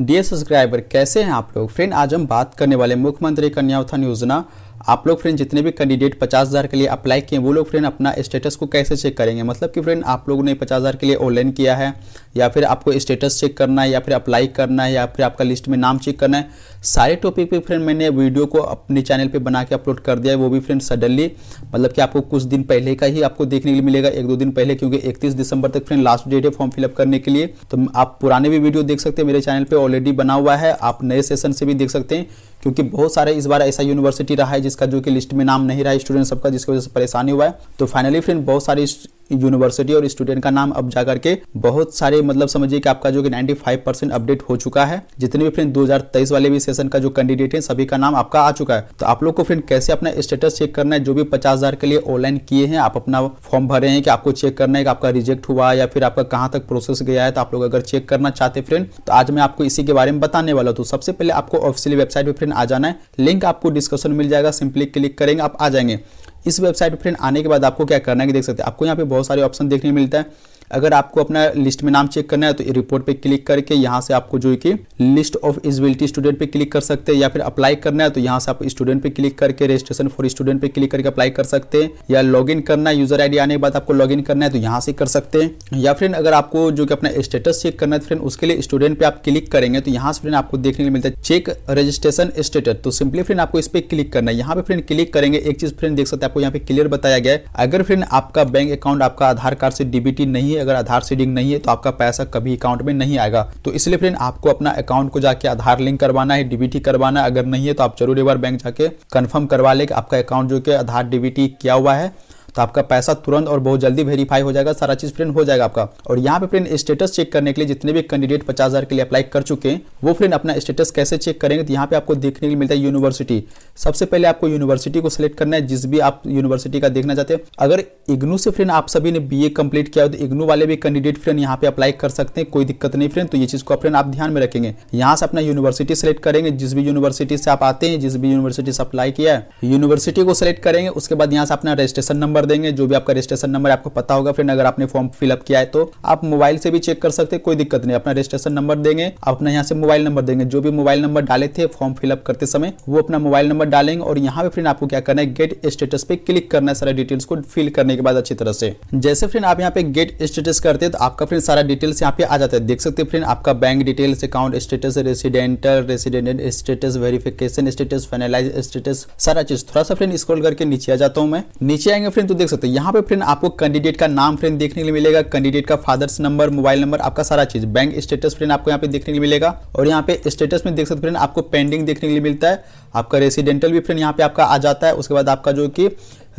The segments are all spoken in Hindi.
डियर सब्सक्राइबर कैसे हैं आप लोग फ्रेंड आज हम बात करने वाले मुख्यमंत्री कन्या उत्थान योजना आप लोग फ्रेंड जितने भी कैंडिडेट पचास हज़ार के लिए अप्लाई किए वो लोग फ्रेंड अपना स्टेटस को कैसे चेक करेंगे मतलब कि फ्रेंड आप लोगों ने पचास हज़ार के लिए ऑनलाइन किया है या फिर आपको स्टेटस चेक करना है या फिर अप्लाई करना है या फिर आपका लिस्ट में नाम चेक करना है सारे टॉपिक पे फ्रेंड मैंने वीडियो को अपने चैनल पर बना के अपलोड कर दिया है वो भी फ्रेंड सडनली मतलब कि आपको कुछ दिन पहले का ही आपको देखने के लिए मिलेगा एक दो दिन पहले क्योंकि इकतीस दिसंबर तक फ्रेंड लास्ट डेट है फॉर्म फिलअप करने के लिए तो आप पुराने भी वीडियो देख सकते हैं मेरे चैनल पर ऑलरेडी बना हुआ है आप नए सेशन से भी देख सकते हैं क्योंकि बहुत सारे इस बार ऐसा यूनिवर्सिटी रहा है जिसका जो कि लिस्ट में नाम नहीं रहा है स्टूडेंट सबका जिसकी वजह से परेशानी हुआ है तो फाइनली फ्रेंड बहुत सारी यूनिवर्सिटी और स्टूडेंट का नाम अब जाकर के बहुत सारे मतलब समझिए कि आपका जो कि 95 परसेंट अपडेट हो चुका है जितने भी फ्रेंड 2023 वाले भी सेशन का जो कैंडिडेट है सभी का नाम आपका आ चुका है तो आप लोग को फ्रेंड कैसे अपना स्टेटस चेक करना है जो भी पचास हजार के लिए ऑनलाइन किए हैं आप अपना फॉर्म भरे हैं कि आपको चेक करना है कि आपका रिजेक्ट हुआ या फिर आपका कहाँ तक प्रोसेस गया है तो आप लोग अगर चेक करना चाहते फ्रेंड तो आज मैं आपको इसी के बारे में बताने वाला हूँ तो सबसे पहले आपको ऑफिशियल वेबसाइट पर फ्रेंड आ जाना है लिंक आपको डिस्कशन मिल जाएगा सिंपली क्लिक करेंगे आप आ जाएंगे इस वेबसाइट पर फ्रेंड आने के बाद आपको क्या करना है कि देख सकते हैं आपको यहाँ पे बहुत सारे ऑप्शन देखने मिलता है अगर आपको अपना लिस्ट में नाम चेक करना है तो रिपोर्ट पे क्लिक करके यहाँ से आपको जो है कि लिस्ट ऑफ एजिबिलिटी स्टूडेंट पे क्लिक कर सकते हैं या फिर अप्लाई करना है तो यहाँ से आप स्टूडेंट पे क्लिक करके रजिस्ट्रेशन फॉर स्टूडेंट पे क्लिक करके अप्लाई कर सकते हैं या लॉग इन करना है यूजर आईडी आने के बाद आपको लॉग इन करना है तो यहाँ से कर सकते हैं या फिर अगर आपको जो कि अपना स्टेटस चेक करना है तो फ्रेंड उसके लिए स्टूडेंट पे आप क्लिक करेंगे तो यहाँ से फ्रेंड आपको देखने को मिलता है चेक रजिस्ट्रेशन स्टेटस तो सिंपली फ्रेंड आपको इस पर क्लिक करना है यहाँ पे फ्रेंड क्लिक करेंगे एक चीज फ्रेंड देख सकते हैं आपको यहाँ पे क्लियर बताया गया है अगर फ्रेंड आपका बैंक अकाउंट आपका आधार कार्ड से डीबीटी नहीं है अगर आधार सीडिंग नहीं है तो आपका पैसा कभी अकाउंट में नहीं आएगा तो इसलिए फ्रेंड आपको अपना अकाउंट को जाके आधार लिंक करवाना है डीबीटी करवाना है अगर नहीं है तो आप जरूर एक बार बैंक जाके कन्फर्म करवा ले आपका अकाउंट जो कि आधार डीबीटी किया हुआ है तो आपका पैसा तुरंत और बहुत जल्दी वेरीफाई हो जाएगा सारा चीज़ फ्रेंड हो जाएगा आपका और यहाँ पे फ्रेंड स्टेटस चेक करने के लिए जितने भी कैंडिडेट पचास हज़ार के लिए अप्लाई कर चुके हैं वो फ्रेंड अपना स्टेटस कैसे चेक करेंगे तो यहाँ पे आपको देखने के लिए मिलता है यूनिवर्सिटी सबसे पहले आपको यूनिवर्सिटी को सिलेक्ट करना है जिस भी आप यूनिवर्सिटी का देखना चाहते हैं अगर इग्नू से फ्रेंड आप सभी ने बी ए कम्प्लीट किया हो तो इग्नू वाले भी कैंडिडेट फ्रेंड यहाँ पे अप्लाई कर सकते हैं कोई दिक्कत नहीं फ्रेंड तो ये चीज़ को फ्रेंड आप ध्यान में रखेंगे यहाँ से अपना यूनिवर्सिटी सेलेक्ट करेंगे जिस भी यूनिवर्सिटी से आप आते हैं जिस भी यूनिवर्सिटी से अप्लाई किया है यूनिवर्सिटी को सिलेक्ट करेंगे उसके बाद यहाँ से अपना रजिस्ट्रेशन नंबर कर देंगे जो भी आपका रजिस्ट्रेशन नंबर आपको पता होगा फ्रेंड अगर आपने फॉर्म फिलअप किया है तो आप मोबाइल से भी चेक कर सकते कोई दिक्कत नहीं अपना रजिस्ट्रेशन नंबर देंगे अपना यहाँ से मोबाइल नंबर देंगे जो भी मोबाइल नंबर डाले थे फॉर्म फिलअप करते समय वो अपना मोबाइल नंबर डालेंगे और यहाँ पे फ्रेंड आपको क्या करना है गेट स्टेटस पे क्लिक करना है सारा डिटेल्स को फिल करने के बाद अच्छी तरह से जैसे फ्रेंड आप यहाँ पे गेट स्टेटस करते तो आपका फ्रेंड सारा डिटेल्स यहाँ पे आ जाता है देख सकते हैं फ्रेंड आपका bank details account status residential resident status verification status finalise status सारा चीज थोड़ा सा फ्रेंड स्क्रॉल करके नीचे आ जाता हूँ मैं नीचे आएंगे फ्रेंड तो को देख सकते हैं यहाँ पे फ्रेंड आपको कैंडिडेट का नाम फ्रेंड देखने के लिए मिलेगा कैंडिडेट का फादर्स नंबर मोबाइल नंबर आपका सारा चीज बैंक स्टेटस फ्रेंड आपको यहाँ पे देखने के लिए मिलेगा और यहाँ पे स्टेटस में देख सकते फ्रेंड आपको पेंडिंग देखने के लिए मिलता है आपका रेसिडेंटल भी फ्रेंड यहाँ पे आपका आ जाता है उसके बाद आपका जो कि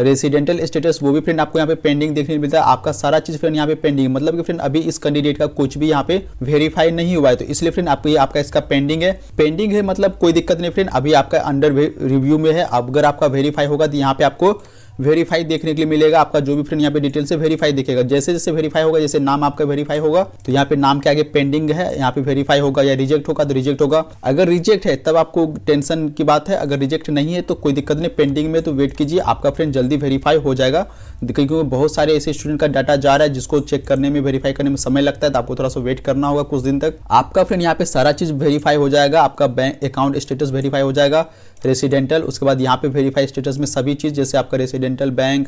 रेसिडेंटल स्टेटस वो भी फ्रेंड आपको यहाँ पे पेंडिंग देखने मिलता है आपका सारा चीज फ्रेंड यहाँ पे पेंडिंग मतलब कि फ्रेंड अभी इस कैंडिडेट का कुछ भी यहाँ पे वेरीफाई नहीं हुआ है तो इसलिए फ्रेंड आपको ये आपका इसका पेंडिंग है पेंडिंग है मतलब कोई दिक्कत नहीं फ्रेंड अभी आपका अंडर रिव्यू में है अगर आपका वेरीफाई होगा तो यहाँ पे आपको वेरीफाई देखने के लिए मिलेगा आपका जो भी फ्रेंड यहाँ पे डिटेल से वेरीफाई देखेगा जैसे जैसे वेरीफाई होगा जैसे नाम आपका वेरीफाई होगा तो यहाँ पे नाम के आगे पेंडिंग है यहाँ पे वेरीफाई होगा या रिजेक्ट होगा तो रिजेक्ट होगा अगर रिजेक्ट है तब आपको टेंशन की बात है अगर रिजेक्ट नहीं है तो कोई दिक्कत नहीं पेंडिंग में तो वेट कीजिए आपका फ्रेंड जल्दी वेरीफाई हो जाएगा क्योंकि बहुत सारे ऐसे स्टूडेंट का डाटा जा रहा है जिसको चेक करने में वेरीफाई करने में समय लगता है तो आपको थोड़ा सा वेट करना होगा कुछ दिन तक आपका फ्रेंड यहाँ पे सारा चीज वेरीफाई हो जाएगा आपका बैंक अकाउंट स्टेटस वेरीफाई हो जाएगा रेसिडेंटल उसके बाद यहाँ पे वेरीफाई स्टेटस में सभी चीज़ जैसे आपका रेसिडेंटल बैंक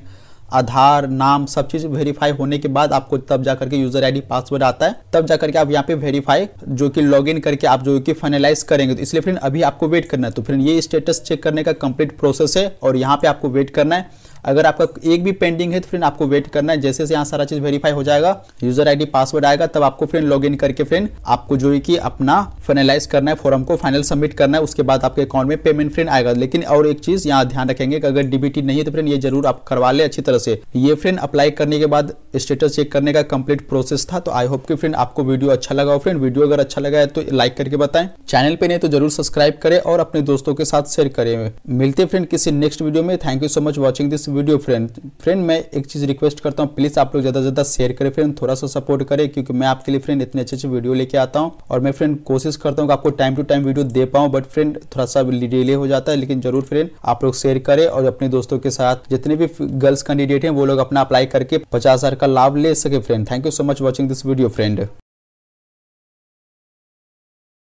आधार नाम सब चीज़ वेरीफाई होने के बाद आपको तब जा करके यूज़र आईडी पासवर्ड आता है तब जा करके आप यहाँ पे वेरीफाई जो कि लॉगिन करके आप जो कि फाइनलाइज करेंगे तो इसलिए फ्रेंड अभी आपको वेट करना है तो फ्रेंड ये स्टेटस चेक करने का कंप्लीट प्रोसेस है और यहाँ पे आपको वेट करना है अगर आपका एक भी पेंडिंग है तो फ्रेंड आपको वेट करना है जैसे यहाँ सारा चीज वेरीफाई हो जाएगा यूजर डी पासवर्ड आएगा तब आपको फ्रेंड लॉग करके फ्रेंड आपको जो है कि अपना फाइनलाइज करना है फॉर्म को फाइनल सबमिट करना है उसके बाद आपके अकाउंट में पेमेंट फ्रेंड आएगा लेकिन और एक चीज यहाँ ध्यान रखेंगे अगर डीबीटी नहीं है तो फ्रेंड ये जरूर आप करवा ले अच्छी तरह से ये फ्रेंड अप्लाई करने के बाद स्टेटस चेक करने का कंप्लीट प्रोसेस था तो आई होप कि फ्रेंड आपको वीडियो अच्छा लगा हो फ्रेंड वीडियो अगर अच्छा लगा है तो लाइक करके बताएं चैनल पे नहीं तो जरूर सब्सक्राइब करें और अपने दोस्तों के साथ शेयर करें मिलते फ्रेंड किसी नेक्स्ट वीडियो में thank you so much watching this video friend friend मैं एक चीज़ रिक्वेस्ट करता हूँ प्लीज़ आप लोग ज़्यादा से ज़्यादा शेयर करें फ्रेंड थोड़ा सा सपोर्ट करें क्योंकि मैं आपके लिए फ्रेंड इतने अच्छे अच्छे वीडियो लेके आता हूँ और मैं फ्रेंड कोशिश करता हूँ कि आपको टाइम टू टाइम वीडियो दे पाऊँ बट फ्रेंड थोड़ा सा डिले हो जाता है लेकिन जरूर फ्रेंड आप लोग शेयर करें और अपने दोस्तों के साथ जितने भी गर्ल्स कैंडिडेट हैं वो लोग अपना अप्लाई करके पचास का लाभ ले सके friend thank you so much watching this video friend